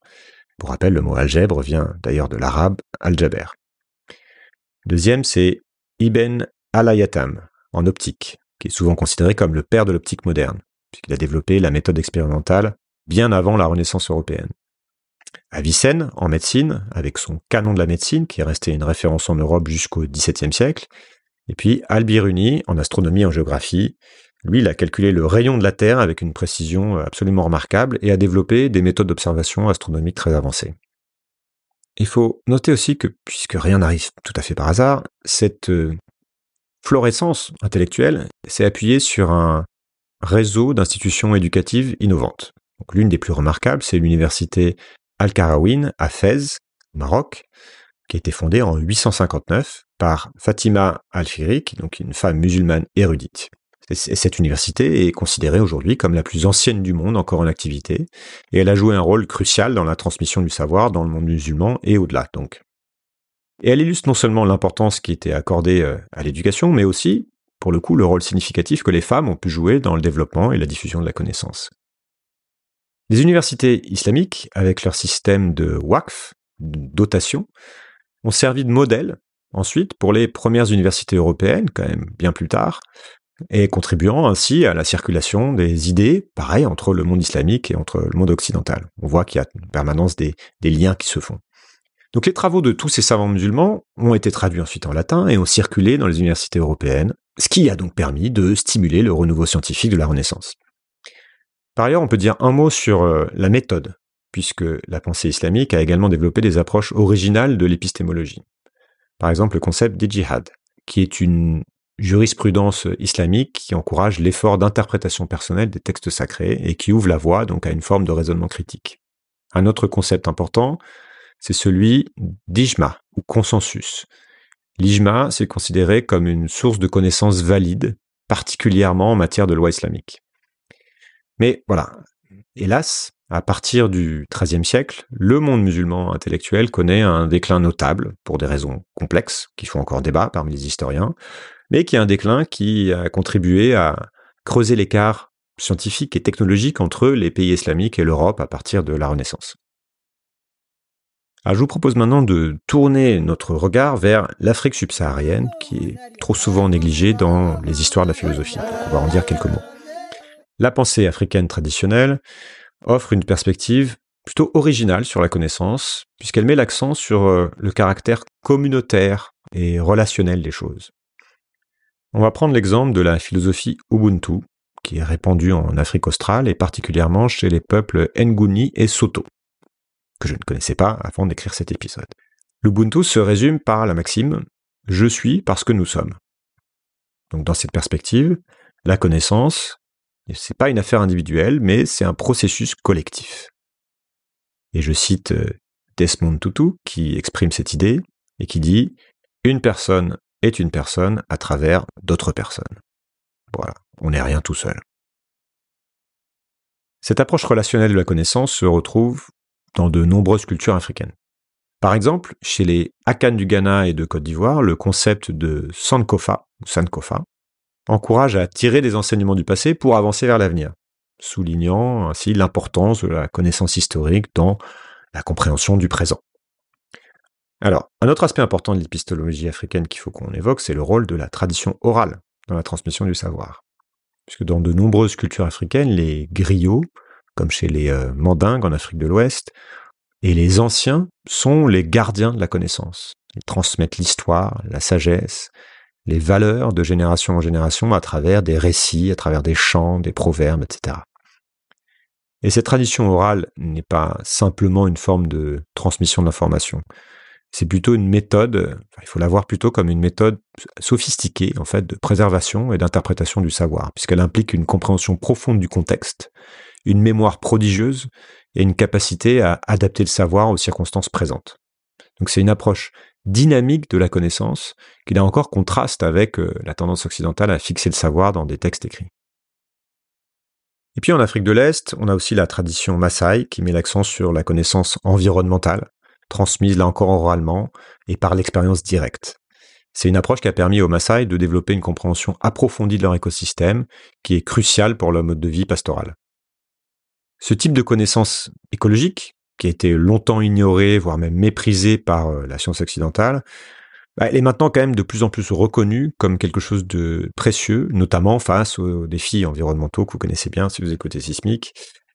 Pour rappel, le mot algèbre vient d'ailleurs de l'arabe aljaber. Deuxième, c'est Ibn al en optique, qui est souvent considéré comme le père de l'optique moderne, puisqu'il a développé la méthode expérimentale bien avant la Renaissance européenne. Avicenne, en médecine, avec son canon de la médecine, qui est resté une référence en Europe jusqu'au XVIIe siècle, et puis Albiruni, en astronomie et en géographie. Lui, il a calculé le rayon de la Terre avec une précision absolument remarquable et a développé des méthodes d'observation astronomique très avancées. Il faut noter aussi que, puisque rien n'arrive tout à fait par hasard, cette euh, florescence intellectuelle s'est appuyée sur un réseau d'institutions éducatives innovantes. L'une des plus remarquables, c'est l'université Al-Karawin à Fès, au Maroc, qui a été fondée en 859 par Fatima Al-Firik, donc une femme musulmane érudite cette université est considérée aujourd'hui comme la plus ancienne du monde encore en activité, et elle a joué un rôle crucial dans la transmission du savoir dans le monde musulman et au-delà donc. Et elle illustre non seulement l'importance qui était accordée euh, à l'éducation, mais aussi, pour le coup, le rôle significatif que les femmes ont pu jouer dans le développement et la diffusion de la connaissance. Les universités islamiques, avec leur système de waqf, de dotation, ont servi de modèle ensuite pour les premières universités européennes, quand même bien plus tard, et contribuant ainsi à la circulation des idées, pareil, entre le monde islamique et entre le monde occidental. On voit qu'il y a en permanence des, liens qui se font. Donc les travaux de tous ces savants musulmans ont été traduits ensuite en latin et ont circulé dans les universités européennes, ce qui a donc permis de stimuler le renouveau scientifique de la Renaissance. Par ailleurs, on peut dire un mot sur euh, la méthode, puisque la pensée islamique a également développé des approches originales de l'épistémologie. Par exemple, le concept des djihad, qui est une jurisprudence islamique qui encourage l'effort d'interprétation personnelle des textes sacrés et qui ouvre la voie donc à une forme de raisonnement critique. Un autre concept important, c'est celui d'ijma ou consensus. L'ijma, c'est considéré comme une source de connaissances valide, particulièrement en matière de loi islamique. Mais voilà, hélas, à partir du XIIIe siècle, le monde musulman intellectuel connaît un déclin notable pour des raisons complexes qui font encore débat parmi les historiens, mais qui a un déclin qui a contribué à creuser l'écart scientifique et technologique entre les pays islamiques et l'Europe à partir de la Renaissance. Ah, je vous propose maintenant de tourner notre regard vers l'Afrique subsaharienne, qui est trop souvent négligée dans les histoires de la philosophie. on va en dire quelques mots. La pensée africaine traditionnelle offre une perspective plutôt originale sur la connaissance, puisqu'elle met l'accent sur euh, le caractère communautaire et relationnel des choses. On va prendre l'exemple de la philosophie Ubuntu, qui est répandue en Afrique australe et particulièrement chez les peuples Nguni et Soto, que je ne connaissais pas avant d'écrire cet épisode. L'Ubuntu se résume par la maxime Je suis parce que nous sommes. Donc dans cette perspective, la connaissance, n'est pas une affaire individuelle, mais c'est un processus collectif. Et je cite euh, Desmond Tutu qui exprime cette idée et qui dit Une personne est une personne à travers d'autres personnes. Voilà, on n'est rien tout seul. Cette approche relationnelle de la connaissance se retrouve dans de nombreuses cultures africaines. Par exemple, chez les Akan du Ghana et de Côte d'Ivoire, le concept de Sankofa, ou Sankofa, encourage à tirer des enseignements du passé pour avancer vers l'avenir, soulignant ainsi l'importance de la connaissance historique dans la compréhension du présent. Alors, un autre aspect important de l'épistologie africaine qu'il faut qu'on évoque, c'est le rôle de la tradition orale dans la transmission du savoir. Puisque dans de nombreuses cultures africaines, les griots, comme chez les euh, mandingues en Afrique de l'Ouest, et les anciens sont les gardiens de la connaissance. Ils transmettent l'histoire, la sagesse, les valeurs de génération en génération à travers des récits, à travers des chants, des proverbes, etc. Et cette tradition orale n'est pas simplement une forme de transmission d'informations c'est plutôt une méthode, il faut la voir plutôt comme une méthode sophistiquée en fait de préservation et d'interprétation du savoir, puisqu'elle implique une compréhension profonde du contexte, une mémoire prodigieuse et une capacité à adapter le savoir aux circonstances présentes. Donc c'est une approche dynamique de la connaissance qui là encore contraste avec euh, la tendance occidentale à fixer le savoir dans des textes écrits. Et puis en Afrique de l'Est, on a aussi la tradition Maasai qui met l'accent sur la connaissance environnementale, transmise là encore oralement et par l'expérience directe. C'est une approche qui a permis aux Maasai de développer une compréhension approfondie de leur écosystème, qui est cruciale pour leur mode de vie pastoral. Ce type de connaissance écologique, qui a été longtemps ignorée, voire même méprisée par euh, la science occidentale, bah, elle est maintenant quand même de plus en plus reconnue comme quelque chose de précieux, notamment face aux défis environnementaux que vous connaissez bien si vous écoutez Sismique,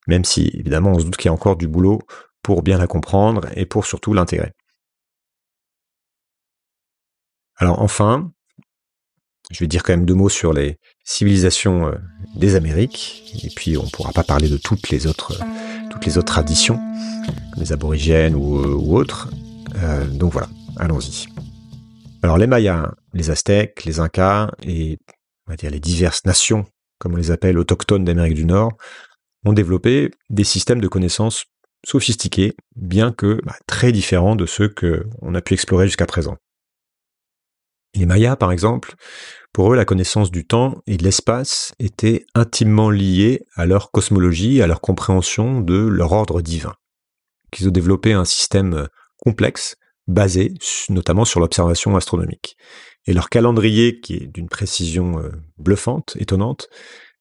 même si évidemment on se doute qu'il y a encore du boulot pour bien la comprendre et pour surtout l'intégrer. Alors enfin, je vais dire quand même deux mots sur les civilisations euh, des Amériques, et puis on ne pourra pas parler de toutes les autres, euh, toutes les autres traditions, les aborigènes ou, euh, autres. donc voilà, allons-y. Alors les Mayas, les Aztèques, les Incas et dire les diverses nations, comme on les appelle, autochtones d'Amérique du Nord, ont développé des systèmes de connaissances sophistiqués, bien que bah, très différents de ceux qu'on a pu explorer jusqu'à présent. Les Mayas, par exemple, pour eux, la connaissance du temps et de l'espace était intimement liée à leur cosmologie, à leur compréhension de leur ordre divin. Qu'ils ont développé un système complexe, basé notamment sur l'observation astronomique. Et leur calendrier, qui est d'une précision euh, bluffante, étonnante,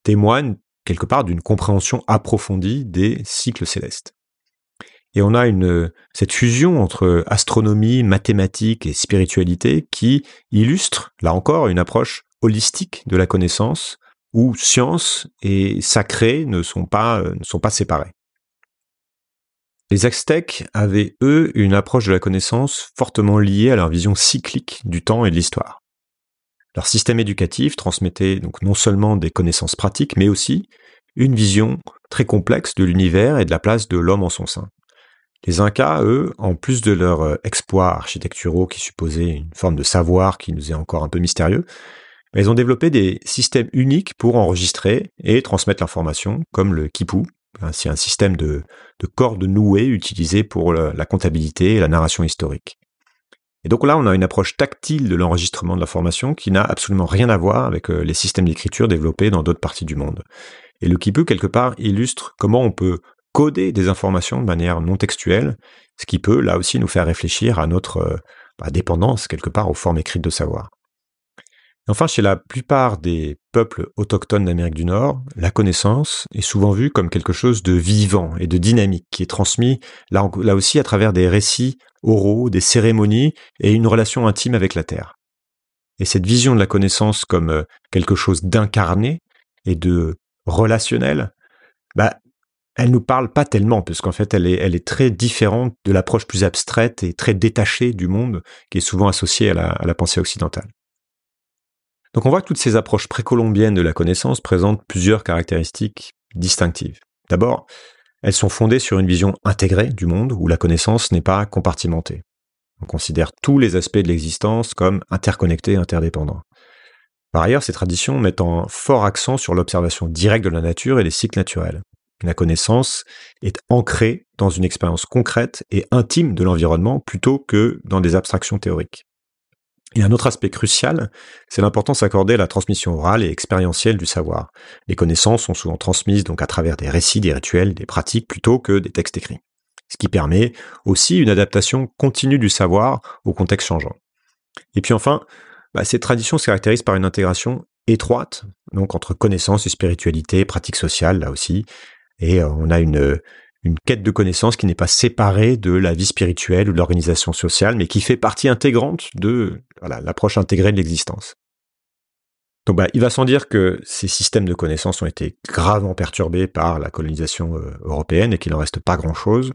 témoigne quelque part d'une compréhension approfondie des cycles célestes. Et on a cette fusion entre astronomie, mathématiques et spiritualité qui illustre, là encore, une approche holistique de la connaissance où science et sacré ne sont pas, euh, ne sont pas séparés. Les Aztèques avaient, eux, une approche de la connaissance fortement liée à leur vision cyclique du temps et de l'histoire. Leur système éducatif transmettait donc non seulement des connaissances pratiques, mais aussi une vision très complexe de l'univers et de la place de l'homme en son sein. Les Incas, eux, en plus de leurs euh, exploits architecturaux qui supposaient une forme de savoir qui nous est encore un peu mystérieux, bah, ils ont développé des systèmes uniques pour enregistrer et transmettre l'information, comme le quipu, c'est un système de, cordes nouées utilisé pour la, comptabilité et la narration historique. Et donc là, on a une approche tactile de l'enregistrement de l'information qui n'a absolument rien à voir avec euh, les systèmes d'écriture développés dans d'autres parties du monde. Et le quipu, quelque part, illustre comment on peut coder des informations de manière non textuelle, ce qui peut là aussi nous faire réfléchir à notre euh, bah, dépendance quelque part aux formes écrites de savoir. Enfin, chez la plupart des peuples autochtones d'Amérique du Nord, la connaissance est souvent vue comme quelque chose de vivant et de dynamique qui est transmis là, là, aussi à travers des récits oraux, des cérémonies et une relation intime avec la Terre. Et cette vision de la connaissance comme euh, quelque chose d'incarné et de relationnel, bah, elle nous parle pas tellement, puisqu'en fait, elle est, très différente de l'approche plus abstraite et très détachée du monde qui est souvent associée à la, pensée occidentale. Donc on voit que toutes ces approches précolombiennes de la connaissance présentent plusieurs caractéristiques distinctives. D'abord, elles sont fondées sur une vision intégrée du monde où la connaissance n'est pas compartimentée. On considère tous les aspects de l'existence comme interconnectés, interdépendants. Par ailleurs, ces traditions mettent un fort accent sur l'observation directe de la nature et des cycles naturels. La connaissance est ancrée dans une expérience concrète et intime de l'environnement plutôt que dans des abstractions théoriques. Et un autre aspect crucial, c'est l'importance accordée à la transmission orale et expérientielle du savoir. Les connaissances sont souvent transmises donc à travers des récits, des rituels, des pratiques plutôt que des textes écrits. Ce qui permet aussi une adaptation continue du savoir au contexte changeant. Et puis enfin, bah, ces traditions se caractérisent par une intégration étroite, donc entre connaissances et spiritualité, pratiques sociales là aussi, et euh, on a une, euh, une quête de connaissance qui n'est pas séparée de la vie spirituelle ou de l'organisation sociale, mais qui fait partie intégrante de l'approche intégrée de l'existence. Donc bah, il va sans dire que ces systèmes de connaissances ont été gravement perturbés par la colonisation euh, européenne et qu'il n'en reste pas grand-chose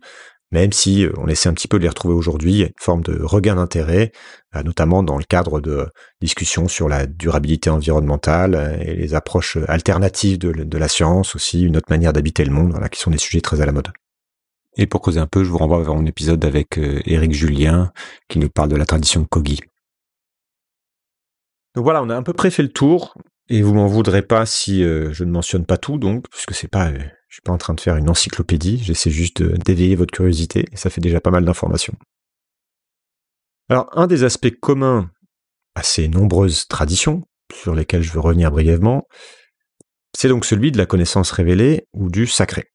même si euh, on essaie un petit peu de les retrouver aujourd'hui, il une forme de regain d'intérêt, euh, notamment dans le cadre de discussions sur la durabilité environnementale euh, et les approches alternatives de, la science aussi, une autre manière d'habiter le monde, qui sont des sujets très à la mode. Et pour causer un peu, je vous renvoie vers mon épisode avec Éric Julien, qui nous parle de la tradition Kogi. Donc voilà, on a à peu près fait le tour. Et vous m'en voudrez pas si je ne mentionne pas tout, donc, puisque c'est pas je suis pas en train de faire une encyclopédie, j'essaie juste d'éveiller votre curiosité et ça fait déjà pas mal d'informations. Alors, un des aspects communs à ces nombreuses traditions, sur lesquelles je veux revenir brièvement, c'est donc celui de la connaissance révélée ou du sacré.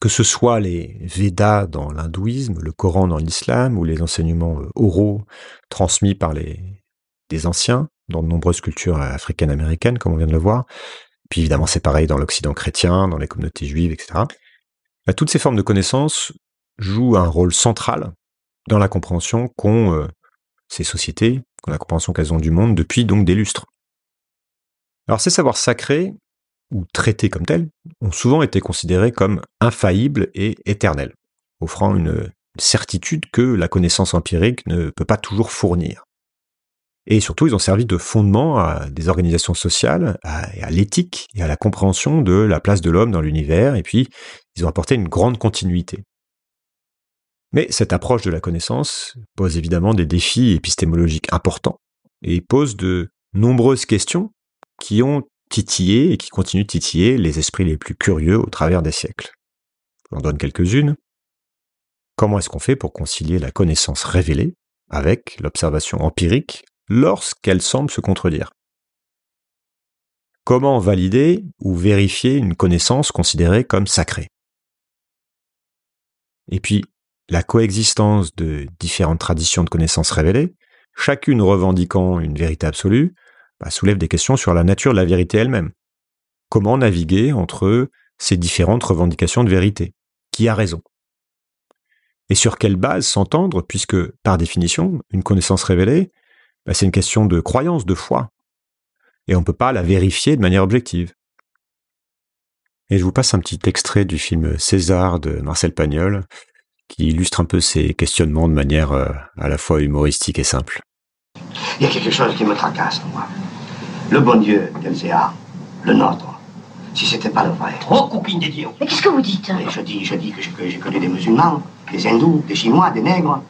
Que ce soit les Védas dans l'hindouisme, le Coran dans l'islam ou les enseignements euh, oraux transmis par les des anciens dans de nombreuses cultures euh, africaines-américaines, comme on vient de le voir, puis évidemment, c'est pareil dans l'Occident chrétien, dans les communautés juives, etc. Bah, toutes ces formes de connaissances jouent un rôle central dans la compréhension qu'ont euh, ces sociétés, qu'ont la compréhension qu'elles ont du monde depuis donc des lustres. Alors ces savoirs sacrés, ou traités comme tels, ont souvent été considérés comme infaillibles et éternels, offrant une certitude que la connaissance empirique ne peut pas toujours fournir. Et surtout, ils ont servi de fondement à des organisations sociales, à, l'éthique et à la compréhension de la place de l'homme dans l'univers, et puis ils ont apporté une grande continuité. Mais cette approche de la connaissance pose évidemment des défis épistémologiques importants, et pose de nombreuses questions qui ont titillé et qui continuent de titiller les esprits les plus curieux au travers des siècles. J'en donne quelques-unes. Comment est-ce qu'on fait pour concilier la connaissance révélée avec l'observation empirique lorsqu'elles semblent se contredire. Comment valider ou vérifier une connaissance considérée comme sacrée Et puis, la coexistence de différentes traditions de connaissances révélées, chacune revendiquant une vérité absolue, bah, soulève des questions sur la nature de la vérité elle-même. Comment naviguer entre ces différentes revendications de vérité Qui a raison Et sur quelle base s'entendre, puisque, par définition, une connaissance révélée, bah, c'est une question de croyance, de foi. Et on ne peut pas la vérifier de manière objective. Et je vous passe un petit extrait du film César de Marcel Pagnol, qui illustre un peu ces questionnements de manière euh, à la fois humoristique et simple. Il y a quelque chose qui me tracasse, moi. Le bon Dieu d'Elzéa, le nôtre, si c'était pas le vrai. Oh, copine des dieux. Mais qu'est-ce que vous dites hein Je dis, je que j'ai connu des musulmans, des hindous, des chinois, des nègres.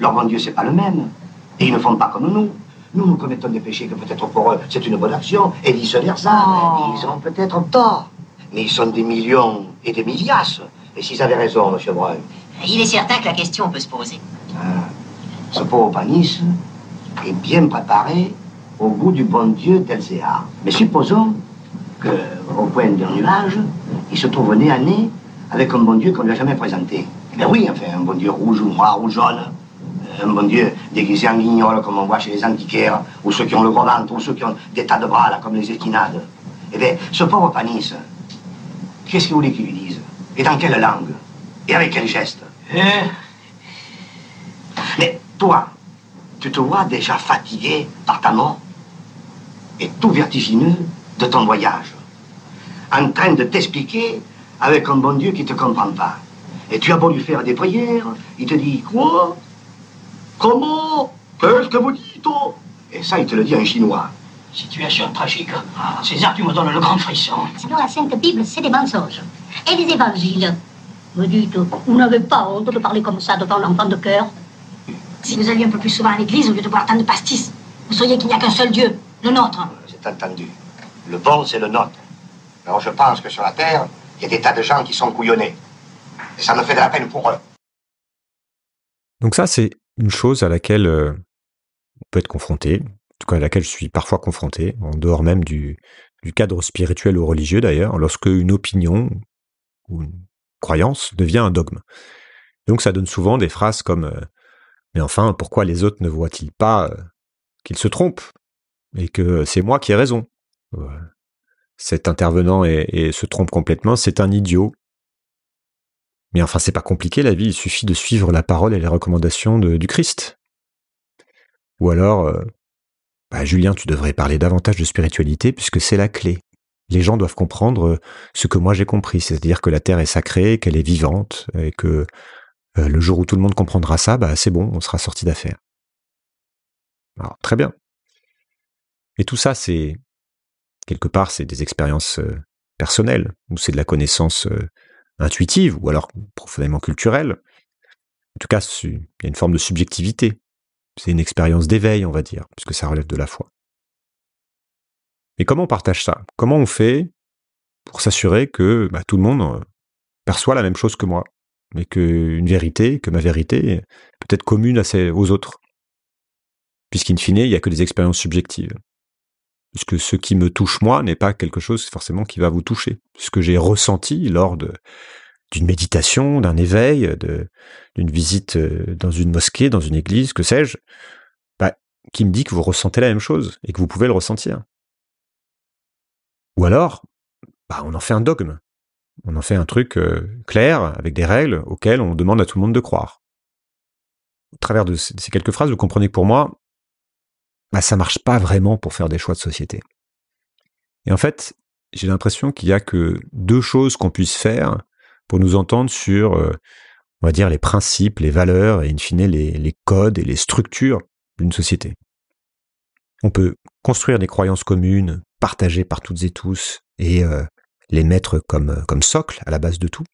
Leur bon Dieu, c'est pas le même. Et ils ne font pas comme nous. Nous, nous commettons des péchés que peut-être pour eux, c'est une bonne action, et vice-versa. ça, oh. Ils ont peut-être tort. Mais ils sont des millions et des milliards. Et s'ils avaient raison, M. Brun Il est certain que la question peut se poser. Ah. Ce pauvre Panis est bien préparé au goût du bon Dieu d'Elzéar. Mais supposons qu'au au point d'un nuage, il se trouve nez à nez avec un bon Dieu qu'on ne lui a jamais présenté. Mais ben oui, enfin, un bon Dieu rouge ou noir ou jaune un euh, bon Dieu, déguisé en guignol, comme on voit chez les antiquaires, ou ceux qui ont le gros ventre, ou ceux qui ont des tas de bras, là, comme les équinades. Eh bien, ce pauvre Panis, qu'est-ce qu'il vous qu'il lui dise Et dans quelle langue Et avec quel geste hein? Mais toi, tu te vois déjà fatigué par ta mort et tout vertigineux de ton voyage, en train de t'expliquer avec un bon Dieu qui ne te comprend pas. Et tu as beau lui faire des prières, il te dit quoi Comment Qu'est-ce que vous dites Et eh, ça, il te le dit en chinois. Situation tragique. César, tu me donnes le grand frisson. Sinon, la Sainte Bible, c'est des mensonges. Et les évangiles. Vous dites, vous n'avez pas honte de parler comme ça devant l'enfant de cœur Si vous alliez un peu plus souvent à l'église, au lieu de boire tant de pastis, vous sauriez qu'il n'y a qu'un seul Dieu, le nôtre. Euh, c'est entendu. Le bon, c'est le nôtre. Alors je pense que sur la terre, il y a des tas de gens qui sont couillonnés. Et ça me fait de la peine pour eux. Donc ça, c'est une chose à laquelle euh, on peut être confronté, en tout cas à laquelle je suis parfois confronté, en dehors même du, cadre spirituel ou religieux d'ailleurs, lorsque une opinion ou une croyance devient un dogme. Donc ça donne souvent des phrases comme euh, Mais enfin, pourquoi les autres ne voient-ils pas euh, qu'ils se trompent et que c'est moi qui ai raison Cet intervenant et se trompe complètement, c'est un idiot. Mais enfin, c'est pas compliqué la vie, il suffit de suivre la parole et les recommandations du Christ. Ou alors, euh, bah, Julien, tu devrais parler davantage de spiritualité puisque c'est la clé. Les gens doivent comprendre euh, ce que moi j'ai compris, c'est-à-dire que la Terre est sacrée, qu'elle est vivante, et que euh, le jour où tout le monde comprendra ça, bah, c'est bon, on sera sorti d'affaire. Alors, très bien. Et tout ça, c'est quelque part, c'est des expériences personnelles, ou c'est de la connaissance intuitive ou alors profondément culturelle. En tout cas, il y a une forme de subjectivité. C'est une expérience d'éveil, on va dire, puisque ça relève de la foi. Mais comment on partage ça Comment on fait pour s'assurer que bah, tout le monde euh, perçoit la même chose que moi mais qu'une vérité, que ma vérité peut être commune à aux autres. Puisqu'in fine, il n'y a que des expériences subjectives. Puisque ce qui me touche moi n'est pas quelque chose forcément qui va vous toucher ce que j'ai ressenti lors d'une méditation, d'un éveil, d'une visite euh, dans une mosquée, dans une église, que sais-je, bah, qui me dit que vous ressentez la même chose et que vous pouvez le ressentir. Ou alors, bah, on en fait un dogme. On en fait un truc euh, clair, avec des règles auxquelles on demande à tout le monde de croire. Au travers de ces quelques phrases, vous comprenez que pour moi, ça bah, ça marche pas vraiment pour faire des choix de société. Et en fait, j'ai l'impression qu'il n'y a que deux choses qu'on puisse faire pour nous entendre sur, euh, on va dire, les principes, les valeurs et in fine les, les codes et les structures d'une société. On peut construire des croyances communes, partagées par toutes et tous, et euh, les mettre euh, comme, socle à la base de tout.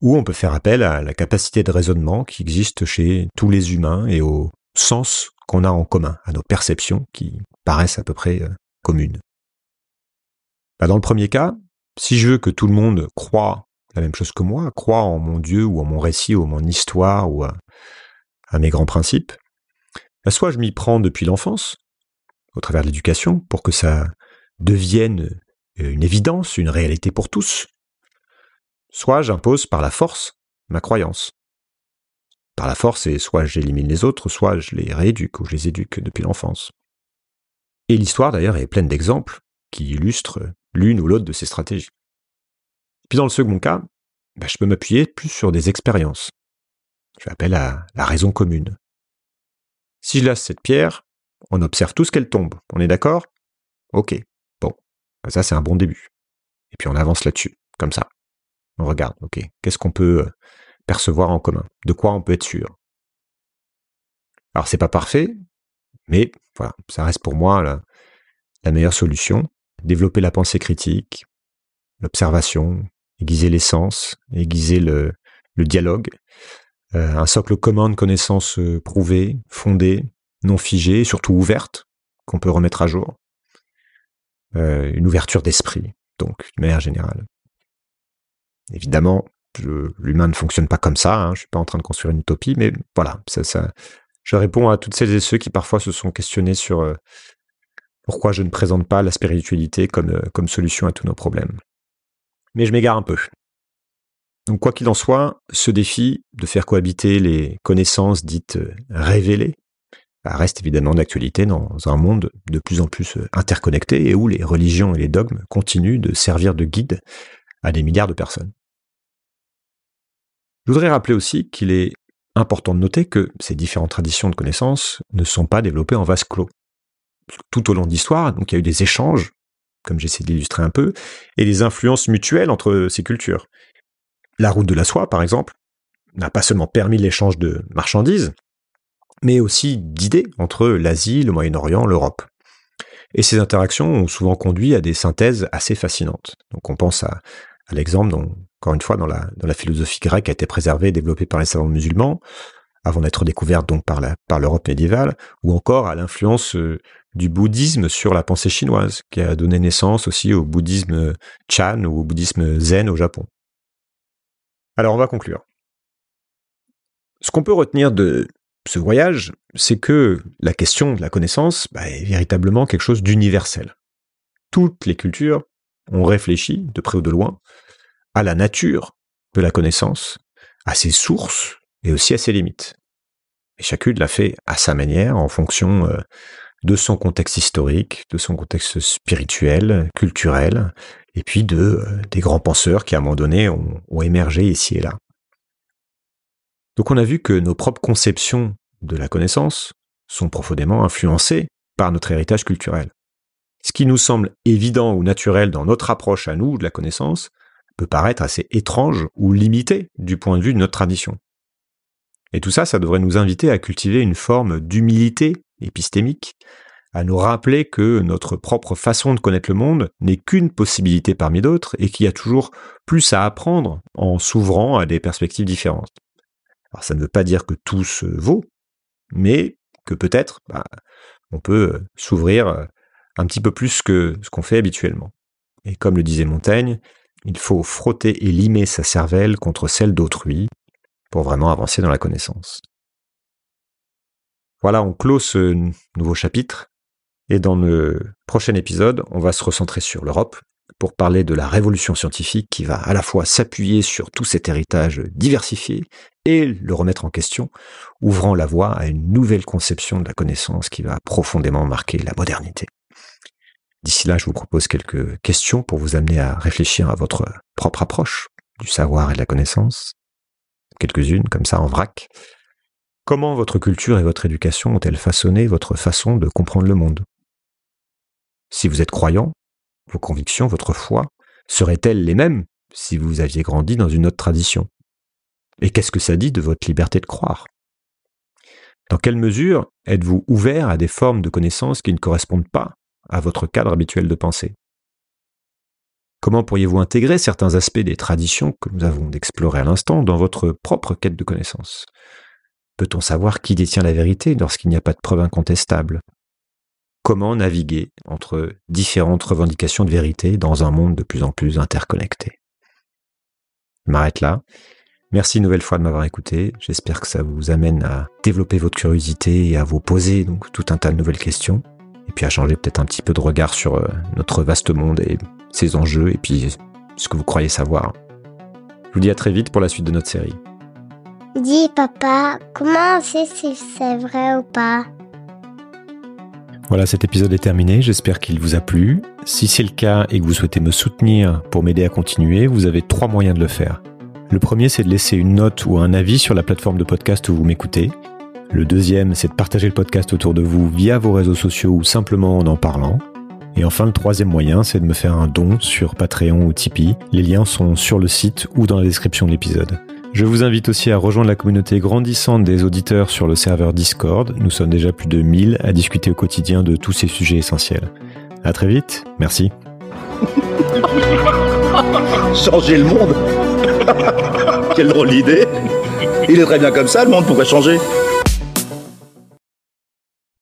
Ou on peut faire appel à la capacité de raisonnement qui existe chez tous les humains et au sens qu'on a en commun, à nos perceptions qui paraissent à peu près communes. Bah, dans le premier cas, si je veux que tout le monde croit la même chose que moi, croit en mon Dieu ou en mon récit ou en mon histoire ou à, mes grands principes, bah, soit je m'y prends depuis l'enfance, au travers de l'éducation, pour que ça devienne euh, une évidence, une réalité pour tous, soit j'impose par la force ma croyance. Par la force, et soit j'élimine les autres, soit je les rééduque ou je les éduque depuis l'enfance. Et l'histoire d'ailleurs est pleine d'exemples qui illustrent l'une ou l'autre de ces stratégies. Puis dans le second cas, bah, je peux m'appuyer plus sur des expériences. Je l'appelle à la raison commune. Si je lasse cette pierre, on observe tout ce qu'elle tombe, on est d'accord Ok, bon, bah, ça c'est un bon début. Et puis on avance là-dessus, comme ça. On regarde, ok, qu'est-ce qu'on peut euh, percevoir en commun De quoi on peut être sûr Alors c'est pas parfait, mais voilà, ça reste pour moi la meilleure solution développer la pensée critique, l'observation, aiguiser les sens, aiguiser le, dialogue, euh, un socle commun de connaissances euh, prouvées, fondées, non figées, surtout ouvertes, qu'on peut remettre à jour, euh, une ouverture d'esprit, donc, de manière générale. Évidemment, l'humain ne fonctionne pas comme ça, hein, je ne suis pas en train de construire une utopie, mais voilà, ça, ça, je réponds à toutes celles et ceux qui parfois se sont questionnés sur pourquoi je ne présente pas la spiritualité euh, comme, solution à tous nos problèmes. Mais je m'égare un peu. Donc quoi qu'il en soit, ce défi de faire cohabiter les connaissances dites euh, révélées bah, reste évidemment d'actualité dans un monde de plus en plus euh, interconnecté et où les religions et les dogmes continuent de servir de guide à des milliards de personnes. Je voudrais rappeler aussi qu'il est important de noter que ces différentes traditions de connaissances ne sont pas développées en vase clos tout au long de l'histoire. Donc il y a eu des échanges, comme j'essaie de l'illustrer un peu, et des influences mutuelles entre ces cultures. La route de la soie, par exemple, n'a pas seulement permis l'échange de marchandises, mais aussi d'idées entre l'Asie, le Moyen-Orient, l'Europe. Et ces interactions ont souvent conduit à des synthèses assez fascinantes. Donc on pense à, l'exemple, encore une fois, dans la, dans la philosophie grecque a été préservée et développée par les savants musulmans, avant d'être découverte donc par, la, par l'Europe médiévale, ou encore à l'influence euh, du bouddhisme sur la pensée chinoise, qui a donné naissance aussi au bouddhisme euh, Chan ou au bouddhisme Zen au Japon. Alors on va conclure. Ce qu'on peut retenir de ce voyage, c'est que la question de la connaissance bah, est véritablement quelque chose d'universel. Toutes les cultures ont réfléchi, de près ou de loin, à la nature de la connaissance, à ses sources, et aussi à ses limites. Et chacune l'a fait à sa manière, en fonction euh, de son contexte historique, de son contexte spirituel, culturel, et puis de euh, des grands penseurs qui à un moment donné ont émergé ici et là. Donc on a vu que nos propres conceptions de la connaissance sont profondément influencées par notre héritage culturel. Ce qui nous semble évident ou naturel dans notre approche à nous de la connaissance peut paraître assez étrange ou limité du point de vue de notre tradition. Et tout ça, ça devrait nous inviter à cultiver une forme d'humilité épistémique, à nous rappeler que notre propre façon de connaître le monde n'est qu'une possibilité parmi d'autres et qu'il y a toujours plus à apprendre en s'ouvrant à des perspectives différentes. Alors ça ne veut pas dire que tout se vaut, mais que peut-être bah, on peut euh, s'ouvrir euh, un petit peu plus que ce qu'on fait habituellement. Et comme le disait Montaigne, il faut frotter et limer sa cervelle contre celle d'autrui pour vraiment avancer dans la connaissance. Voilà, on clôt ce nouveau chapitre et dans le prochain épisode, on va se recentrer sur l'Europe pour parler de la révolution scientifique qui va à la fois s'appuyer sur tout cet héritage diversifié et le remettre en question, ouvrant la voie à une nouvelle conception de la connaissance qui va profondément marquer la modernité. D'ici là, je vous propose quelques questions pour vous amener à réfléchir à votre propre approche du savoir et de la connaissance quelques-unes comme ça en vrac. Comment votre culture et votre éducation ont-elles façonné votre façon de comprendre le monde Si vous êtes croyant, vos convictions, votre foi seraient-elles les mêmes si vous aviez grandi dans une autre tradition Et qu'est-ce que ça dit de votre liberté de croire Dans quelle mesure êtes-vous ouvert à des formes de connaissances qui ne correspondent pas à votre cadre habituel de pensée Comment pourriez-vous intégrer certains aspects des traditions que nous avons d'explorer à l'instant dans votre propre quête de connaissance Peut-on savoir qui détient la vérité lorsqu'il n'y a pas de preuve incontestable Comment naviguer entre différentes revendications de vérité dans un monde de plus en plus interconnecté Je m'arrête là. Merci une nouvelle fois de m'avoir écouté. J'espère que ça vous amène à développer votre curiosité et à vous poser donc tout un tas de nouvelles questions. Et puis à changer peut-être un petit peu de regard sur euh, notre vaste monde et ses enjeux et puis ce que vous croyez savoir. Je vous dis à très vite pour la suite de notre série. Dis papa, comment on sait si c'est vrai ou pas Voilà, cet épisode est terminé, j'espère qu'il vous a plu. Si c'est le cas et que vous souhaitez me soutenir pour m'aider à continuer, vous avez trois moyens de le faire. Le premier, c'est de laisser une note ou un avis sur la plateforme de podcast où vous m'écoutez. Le deuxième, c'est de partager le podcast autour de vous via vos réseaux sociaux ou simplement en en parlant. Et enfin, le troisième moyen, c'est de me faire un don sur Patreon ou Tipeee. Les liens sont sur le site ou dans la description de l'épisode. Je vous invite aussi à rejoindre la communauté grandissante des auditeurs sur le serveur Discord. Nous sommes déjà plus de 1000 à discuter au quotidien de tous ces sujets essentiels. A très vite, merci. changer le monde Quelle drôle d'idée Il est très bien comme ça, le monde, pourquoi changer